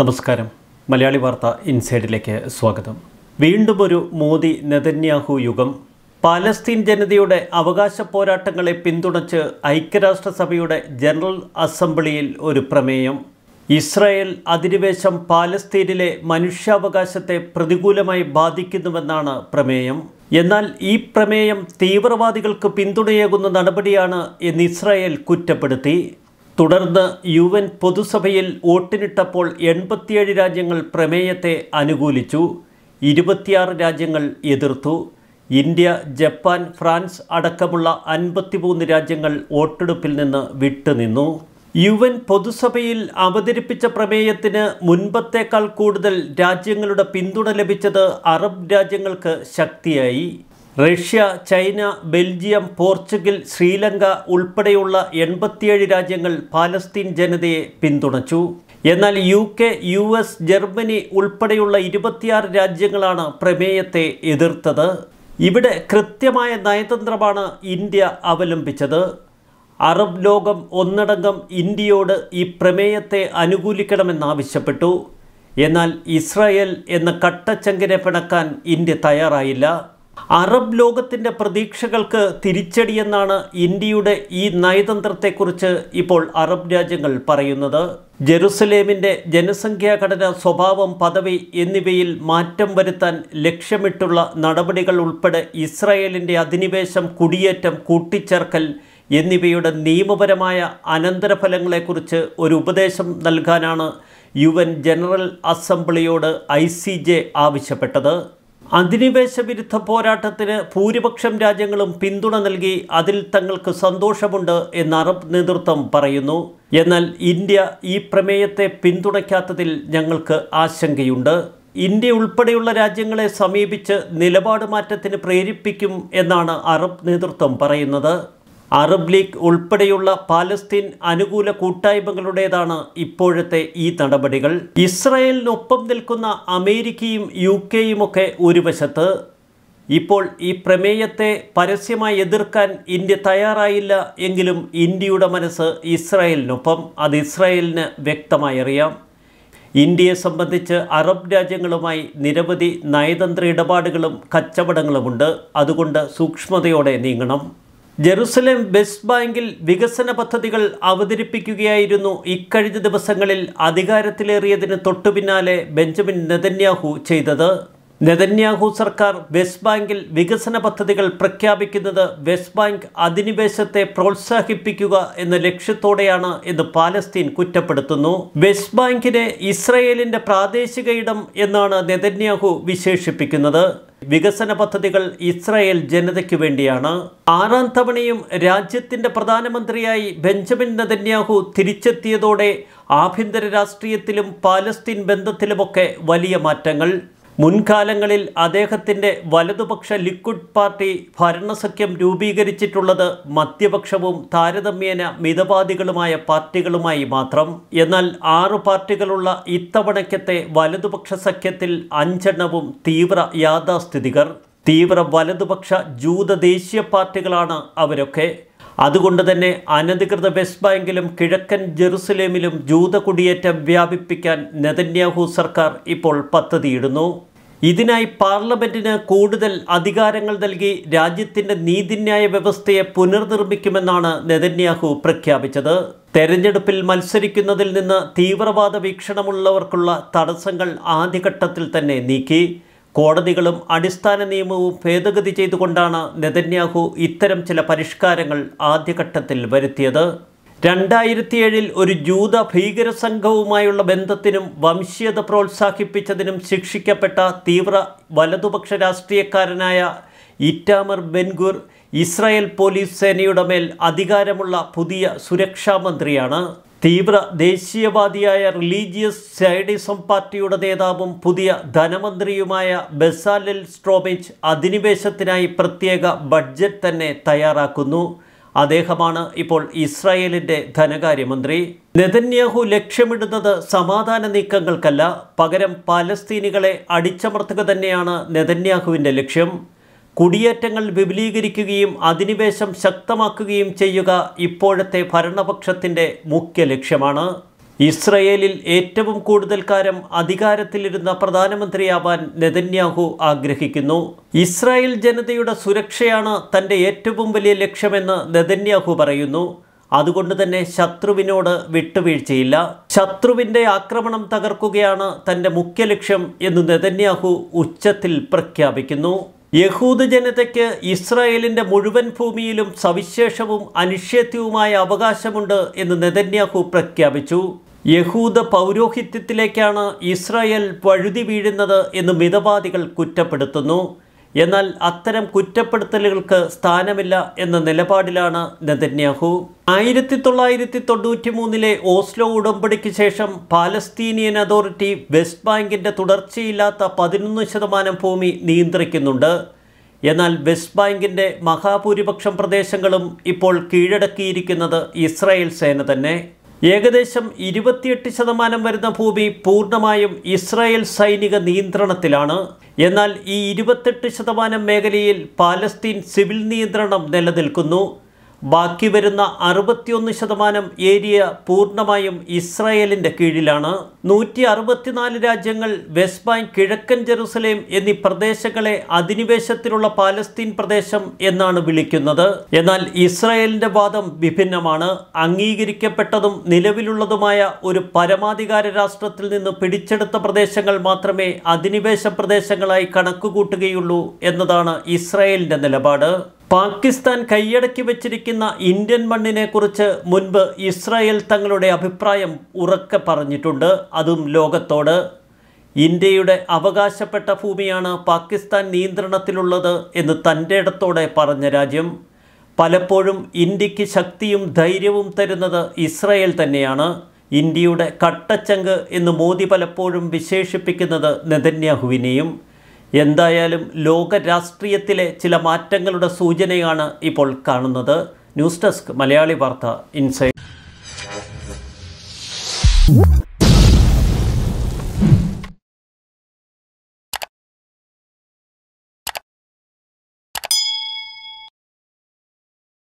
നമസ്കാരം മലയാളി വാർത്ത ഇൻസൈഡിലേക്ക് സ്വാഗതം വീണ്ടും ഒരു മോദി നെതന്യാഹു യുഗം പാലസ്തീൻ ജനതയുടെ അവകാശ പോരാട്ടങ്ങളെ പിന്തുണച്ച് ഐക്യരാഷ്ട്രസഭയുടെ ജനറൽ അസംബ്ലിയിൽ ഒരു പ്രമേയം ഇസ്രായേൽ അധിനിവേശം പാലസ്തീനിലെ മനുഷ്യാവകാശത്തെ പ്രതികൂലമായി ബാധിക്കുന്നുവെന്നാണ് പ്രമേയം എന്നാൽ ഈ പ്രമേയം തീവ്രവാദികൾക്ക് പിന്തുണയേകുന്ന നടപടിയാണ് എന്ന് ഇസ്രായേൽ കുറ്റപ്പെടുത്തി തുടർന്ന് യു എൻ പൊതുസഭയിൽ വോട്ടിനിട്ടപ്പോൾ എൺപത്തിയേഴ് രാജ്യങ്ങൾ പ്രമേയത്തെ അനുകൂലിച്ചു ഇരുപത്തിയാറ് രാജ്യങ്ങൾ എതിർത്തു ഇന്ത്യ ജപ്പാൻ ഫ്രാൻസ് അടക്കമുള്ള അൻപത്തിമൂന്ന് രാജ്യങ്ങൾ വോട്ടെടുപ്പിൽ നിന്ന് വിട്ടുനിന്നു യു എൻ പൊതുസഭയിൽ അവതരിപ്പിച്ച പ്രമേയത്തിന് മുൻപത്തേക്കാൾ കൂടുതൽ രാജ്യങ്ങളുടെ പിന്തുണ ലഭിച്ചത് അറബ് രാജ്യങ്ങൾക്ക് ശക്തിയായി Russia China Belgium Portugal Sri Lanka ഉൾപ്പെടെയുള്ള എൺപത്തിയേഴ് രാജ്യങ്ങൾ പാലസ്തീൻ ജനതയെ പിന്തുണച്ചു എന്നാൽ U K U S Germany ഉൾപ്പെടെയുള്ള ഇരുപത്തിയാറ് രാജ്യങ്ങളാണ് പ്രമേയത്തെ എതിർത്തത് ഇവിടെ കൃത്യമായ നയതന്ത്രമാണ് ഇന്ത്യ അവലംബിച്ചത് അറബ് ലോകം ഒന്നടങ്കം ഇന്ത്യയോട് ഈ പ്രമേയത്തെ അനുകൂലിക്കണമെന്നാവശ്യപ്പെട്ടു എന്നാൽ ഇസ്രായേൽ എന്ന കട്ടച്ചങ്കിനെ പിണക്കാൻ ഇന്ത്യ തയ്യാറായില്ല അറബ് ലോകത്തിൻ്റെ പ്രതീക്ഷകൾക്ക് തിരിച്ചടിയെന്നാണ് ഇന്ത്യയുടെ ഈ നയതന്ത്രത്തെക്കുറിച്ച് ഇപ്പോൾ അറബ് രാജ്യങ്ങൾ പറയുന്നത് ജെറുസലേമിൻ്റെ ജനസംഖ്യാഘടന സ്വഭാവം പദവി എന്നിവയിൽ മാറ്റം വരുത്താൻ ലക്ഷ്യമിട്ടുള്ള നടപടികൾ ഉൾപ്പെടെ ഇസ്രായേലിൻ്റെ അധിനിവേശം കുടിയേറ്റം കൂട്ടിച്ചേർക്കൽ എന്നിവയുടെ നിയമപരമായ അനന്തരഫലങ്ങളെക്കുറിച്ച് ഒരു ഉപദേശം നൽകാനാണ് യു ജനറൽ അസംബ്ലിയോട് ഐ ആവശ്യപ്പെട്ടത് അധിനിവേശ വിരുദ്ധ പോരാട്ടത്തിന് ഭൂരിപക്ഷം രാജ്യങ്ങളും പിന്തുണ നൽകി അതിൽ തങ്ങൾക്ക് സന്തോഷമുണ്ട് എന്ന് അറബ് നേതൃത്വം പറയുന്നു എന്നാൽ ഇന്ത്യ ഈ പ്രമേയത്തെ പിന്തുണയ്ക്കാത്തതിൽ ഞങ്ങൾക്ക് ആശങ്കയുണ്ട് ഇന്ത്യ ഉൾപ്പെടെയുള്ള രാജ്യങ്ങളെ സമീപിച്ച് നിലപാട് മാറ്റത്തിന് പ്രേരിപ്പിക്കും എന്നാണ് അറബ് നേതൃത്വം പറയുന്നത് അറബ് ലീഗ് ഉൾപ്പെടെയുള്ള പാലസ്തീൻ അനുകൂല കൂട്ടായ്മകളുടേതാണ് ഇപ്പോഴത്തെ ഈ നടപടികൾ ഇസ്രായേലിനൊപ്പം നിൽക്കുന്ന അമേരിക്കയും യു കെയുമൊക്കെ ഒരു വശത്ത് ഇപ്പോൾ ഈ പ്രമേയത്തെ പരസ്യമായി എതിർക്കാൻ ഇന്ത്യ തയ്യാറായില്ല എങ്കിലും ഇന്ത്യയുടെ മനസ്സ് ഇസ്രായേലിനൊപ്പം അത് ഇസ്രായേലിന് വ്യക്തമായി അറിയാം ഇന്ത്യയെ സംബന്ധിച്ച് അറബ് രാജ്യങ്ങളുമായി നിരവധി നയതന്ത്ര ഇടപാടുകളും കച്ചവടങ്ങളുമുണ്ട് അതുകൊണ്ട് സൂക്ഷ്മതയോടെ നീങ്ങണം ജെറുസലേം വെസ്റ്റ് ബാങ്കിൽ വികസന പദ്ധതികൾ അവതരിപ്പിക്കുകയായിരുന്നു ഇക്കഴിഞ്ഞ ദിവസങ്ങളിൽ അധികാരത്തിലേറിയതിന് തൊട്ടുപിന്നാലെ ബെഞ്ചമിൻ നെതന്യാഹു ചെയ്തത് നെതന്യാഹു സർക്കാർ വെസ്റ്റ് ബാങ്കിൽ വികസന പദ്ധതികൾ പ്രഖ്യാപിക്കുന്നത് വെസ്റ്റ് ബാങ്ക് അധിനിവേശത്തെ പ്രോത്സാഹിപ്പിക്കുക എന്ന ലക്ഷ്യത്തോടെയാണ് എന്ന് പാലസ്തീൻ കുറ്റപ്പെടുത്തുന്നു വെസ്റ്റ് ബാങ്കിനെ ഇസ്രയേലിന്റെ പ്രാദേശിക ഇടം എന്നാണ് നെതന്യാഹു വിശേഷിപ്പിക്കുന്നത് വികസന പദ്ധതികൾ ഇസ്രായേൽ ജനതയ്ക്ക് വേണ്ടിയാണ് ആറാം തവണയും രാജ്യത്തിൻ്റെ പ്രധാനമന്ത്രിയായി ബെഞ്ചമിൻ നദന്യാഹു തിരിച്ചെത്തിയതോടെ ആഭ്യന്തര രാഷ്ട്രീയത്തിലും പാലസ്തീൻ ബന്ധത്തിലുമൊക്കെ വലിയ മാറ്റങ്ങൾ മുൻകാലങ്ങളിൽ അദ്ദേഹത്തിൻ്റെ വലതുപക്ഷ ലിക്വിഡ് പാർട്ടി ഭരണസഖ്യം രൂപീകരിച്ചിട്ടുള്ളത് മധ്യപക്ഷവും താരതമ്യേന മിതവാദികളുമായ പാർട്ടികളുമായി മാത്രം എന്നാൽ ആറു പാർട്ടികളുള്ള ഇത്തവണക്കത്തെ വലതുപക്ഷ സഖ്യത്തിൽ അഞ്ചെണ്ണവും തീവ്ര യാഥാസ്ഥിതികർ തീവ്ര വലതുപക്ഷ ജൂത ദേശീയ പാർട്ടികളാണ് അവരൊക്കെ അതുകൊണ്ട് തന്നെ അനധികൃത വെസ്റ്റ് ബാങ്കിലും കിഴക്കൻ ജെറുസലേമിലും ജൂത കുടിയേറ്റം വ്യാപിപ്പിക്കാൻ നെതന്യാഹു സർക്കാർ ഇപ്പോൾ പദ്ധതിയിടുന്നു ഇതിനായി പാർലമെന്റിന് കൂടുതൽ അധികാരങ്ങൾ നൽകി രാജ്യത്തിന്റെ നീതിന്യായ വ്യവസ്ഥയെ പുനർനിർമ്മിക്കുമെന്നാണ് നെതന്യാഹു പ്രഖ്യാപിച്ചത് തെരഞ്ഞെടുപ്പിൽ മത്സരിക്കുന്നതിൽ നിന്ന് തീവ്രവാദ വീക്ഷണമുള്ളവർക്കുള്ള തടസ്സങ്ങൾ ആദ്യഘട്ടത്തിൽ തന്നെ നീക്കി കോടതികളും അടിസ്ഥാന നിയമവും ഭേദഗതി ചെയ്തുകൊണ്ടാണ് നെതന്യാഹു ഇത്തരം ചില പരിഷ്കാരങ്ങൾ ആദ്യഘട്ടത്തിൽ വരുത്തിയത് രണ്ടായിരത്തി ഏഴിൽ ഒരു ജൂത ഭീകര സംഘവുമായുള്ള ബന്ധത്തിനും വംശീയത പ്രോത്സാഹിപ്പിച്ചതിനും ശിക്ഷിക്കപ്പെട്ട തീവ്ര വലതുപക്ഷ രാഷ്ട്രീയക്കാരനായ ഇറ്റാമർ ബെൻഗുർ ഇസ്രായേൽ പോലീസ് സേനയുടെ മേൽ അധികാരമുള്ള പുതിയ സുരക്ഷാ മന്ത്രിയാണ് തീവ്ര ദേശീയവാദിയായ റിലീജിയസ് സൈഡിസം പാർട്ടിയുടെ നേതാവും പുതിയ ധനമന്ത്രിയുമായ ബെസാലിൽ സ്ട്രോബിച്ച് അധിനിവേശത്തിനായി പ്രത്യേക ബഡ്ജറ്റ് തന്നെ തയ്യാറാക്കുന്നു അദ്ദേഹമാണ് ഇപ്പോൾ ഇസ്രായേലിൻ്റെ ധനകാര്യമന്ത്രി നെതന്യാഹു ലക്ഷ്യമിടുന്നത് സമാധാന നീക്കങ്ങൾക്കല്ല പകരം പാലസ്തീനികളെ അടിച്ചമർത്തുക തന്നെയാണ് നെതന്യാഹുവിൻ്റെ ലക്ഷ്യം കുടിയേറ്റങ്ങൾ വിപുലീകരിക്കുകയും അധിനിവേശം ശക്തമാക്കുകയും ചെയ്യുക ഇപ്പോഴത്തെ ഭരണപക്ഷത്തിൻ്റെ മുഖ്യ ലക്ഷ്യമാണ് ഇസ്രയേലിൽ ഏറ്റവും കൂടുതൽ കാലം അധികാരത്തിലിരുന്ന പ്രധാനമന്ത്രിയാവാൻ നെതന്യാഹു ആഗ്രഹിക്കുന്നു ഇസ്രായേൽ ജനതയുടെ സുരക്ഷയാണ് തൻ്റെ ഏറ്റവും വലിയ ലക്ഷ്യമെന്ന് നെതന്യാഹു പറയുന്നു അതുകൊണ്ട് തന്നെ ശത്രുവിനോട് വിട്ടുവീഴ്ചയില്ല ശത്രുവിൻ്റെ ആക്രമണം തകർക്കുകയാണ് തൻ്റെ മുഖ്യ ലക്ഷ്യം എന്ന് നെതന്യാഹു ഉച്ചത്തിൽ പ്രഖ്യാപിക്കുന്നു യഹൂദ ജനതയ്ക്ക് ഇസ്രായേലിൻ്റെ മുഴുവൻ ഭൂമിയിലും സവിശേഷവും അനിഷേധ്യവുമായ അവകാശമുണ്ട് എന്ന് നെതന്യാഹു പ്രഖ്യാപിച്ചു യഹൂദ പൗരോഹിത്യത്തിലേക്കാണ് ഇസ്രായേൽ വഴുതി വീഴുന്നത് എന്ന് മിതവാദികൾ കുറ്റപ്പെടുത്തുന്നു എന്നാൽ അത്തരം കുറ്റപ്പെടുത്തലുകൾക്ക് സ്ഥാനമില്ല എന്ന നിലപാടിലാണ് നെതന്യാഹു ആയിരത്തി തൊള്ളായിരത്തി തൊണ്ണൂറ്റി മൂന്നിലെ ഓസ്ലോ ഉടമ്പടിക്ക് ശേഷം പാലസ്തീനിയൻ അതോറിറ്റി വെസ്റ്റ് ബാങ്കിൻ്റെ തുടർച്ചയില്ലാത്ത പതിനൊന്ന് ശതമാനം ഭൂമി നിയന്ത്രിക്കുന്നുണ്ട് എന്നാൽ വെസ്റ്റ് ബാങ്കിൻ്റെ മഹാഭൂരിപക്ഷം പ്രദേശങ്ങളും ഇപ്പോൾ കീഴടക്കിയിരിക്കുന്നത് ഇസ്രായേൽ സേന തന്നെ ഏകദേശം ഇരുപത്തിയെട്ട് ശതമാനം വരുന്ന ഭൂമി പൂർണ്ണമായും ഇസ്രായേൽ സൈനിക നിയന്ത്രണത്തിലാണ് എന്നാൽ ഈ ഇരുപത്തെട്ട് ശതമാനം മേഖലയിൽ പാലസ്തീൻ സിവിൽ നിയന്ത്രണം നിലനിൽക്കുന്നു ബാക്കി വരുന്ന അറുപത്തിയൊന്ന് ശതമാനം ഏരിയ പൂർണ്ണമായും ഇസ്രായേലിൻ്റെ കീഴിലാണ് നൂറ്റി അറുപത്തിനാല് രാജ്യങ്ങൾ വെസ്റ്റ് ബാങ്ക് കിഴക്കൻ ജെറുസലേം എന്നീ പ്രദേശങ്ങളെ അധിനിവേശത്തിലുള്ള പാലസ്തീൻ പ്രദേശം എന്നാണ് വിളിക്കുന്നത് എന്നാൽ ഇസ്രായേലിൻ്റെ വാദം വിഭിന്നമാണ് അംഗീകരിക്കപ്പെട്ടതും നിലവിലുള്ളതുമായ ഒരു പരമാധികാര രാഷ്ട്രത്തിൽ നിന്ന് പിടിച്ചെടുത്ത പ്രദേശങ്ങൾ മാത്രമേ അധിനിവേശ പ്രദേശങ്ങളായി കണക്കുകൂട്ടുകയുള്ളൂ എന്നതാണ് ഇസ്രായേലിൻ്റെ നിലപാട് പാകിസ്ഥാൻ കൈയടക്കി വെച്ചിരിക്കുന്ന ഇന്ത്യൻ മണ്ണിനെക്കുറിച്ച് മുൻപ് ഇസ്രായേൽ തങ്ങളുടെ അഭിപ്രായം ഉറക്കെ പറഞ്ഞിട്ടുണ്ട് അതും ലോകത്തോട് ഇന്ത്യയുടെ അവകാശപ്പെട്ട ഭൂമിയാണ് പാകിസ്ഥാൻ നിയന്ത്രണത്തിലുള്ളത് എന്ന് തൻ്റെ ഇടത്തോടെ പറഞ്ഞ രാജ്യം പലപ്പോഴും ഇന്ത്യക്ക് ശക്തിയും ധൈര്യവും തരുന്നത് ഇസ്രായേൽ തന്നെയാണ് ഇന്ത്യയുടെ കട്ടച്ചങ്ക് എന്ന് മോദി പലപ്പോഴും വിശേഷിപ്പിക്കുന്നത് നെതന്യാഹുവിനെയും എന്തായാലും ലോക രാഷ്ട്രീയത്തിലെ ചില മാറ്റങ്ങളുടെ സൂചനയാണ് ഇപ്പോൾ കാണുന്നത് ന്യൂസ് ഡെസ്ക് മലയാളി വാർത്ത ഇൻസൈറ്റ്